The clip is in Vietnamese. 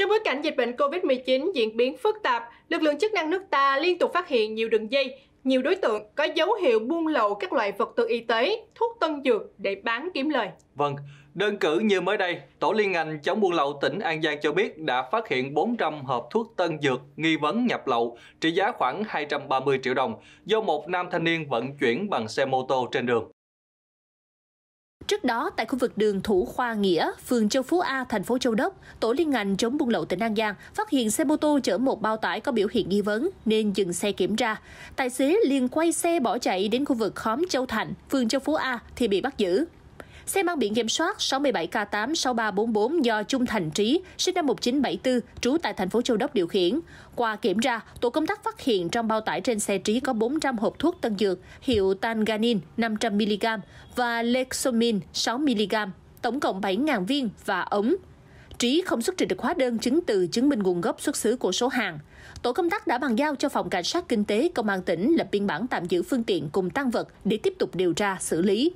Trong bối cảnh dịch bệnh COVID-19 diễn biến phức tạp, lực lượng chức năng nước ta liên tục phát hiện nhiều đường dây, nhiều đối tượng có dấu hiệu buôn lậu các loại vật tư y tế, thuốc tân dược để bán kiếm lời. Vâng, đơn cử như mới đây, Tổ liên ngành chống buôn lậu tỉnh An Giang cho biết đã phát hiện 400 hộp thuốc tân dược nghi vấn nhập lậu trị giá khoảng 230 triệu đồng do một nam thanh niên vận chuyển bằng xe mô tô trên đường. Trước đó, tại khu vực đường Thủ Khoa Nghĩa, phường Châu Phú A, thành phố Châu Đốc, tổ liên ngành chống buôn lậu tỉnh An Giang phát hiện xe mô tô chở một bao tải có biểu hiện nghi vấn nên dừng xe kiểm tra. Tài xế liền quay xe bỏ chạy đến khu vực khóm Châu Thành, phường Châu Phú A thì bị bắt giữ. Xe mang biển kiểm soát 67K86344 do Trung Thành Trí, sinh năm 1974, trú tại thành phố Châu Đốc điều khiển. Qua kiểm tra, tổ công tác phát hiện trong bao tải trên xe Trí có 400 hộp thuốc tân dược hiệu Tanganin 500mg và Lexomin 6mg, tổng cộng 7.000 viên và ống Trí không xuất trình được hóa đơn chứng từ chứng minh nguồn gốc xuất xứ của số hàng. Tổ công tác đã bàn giao cho phòng cảnh sát kinh tế công an tỉnh lập biên bản tạm giữ phương tiện cùng tăng vật để tiếp tục điều tra xử lý.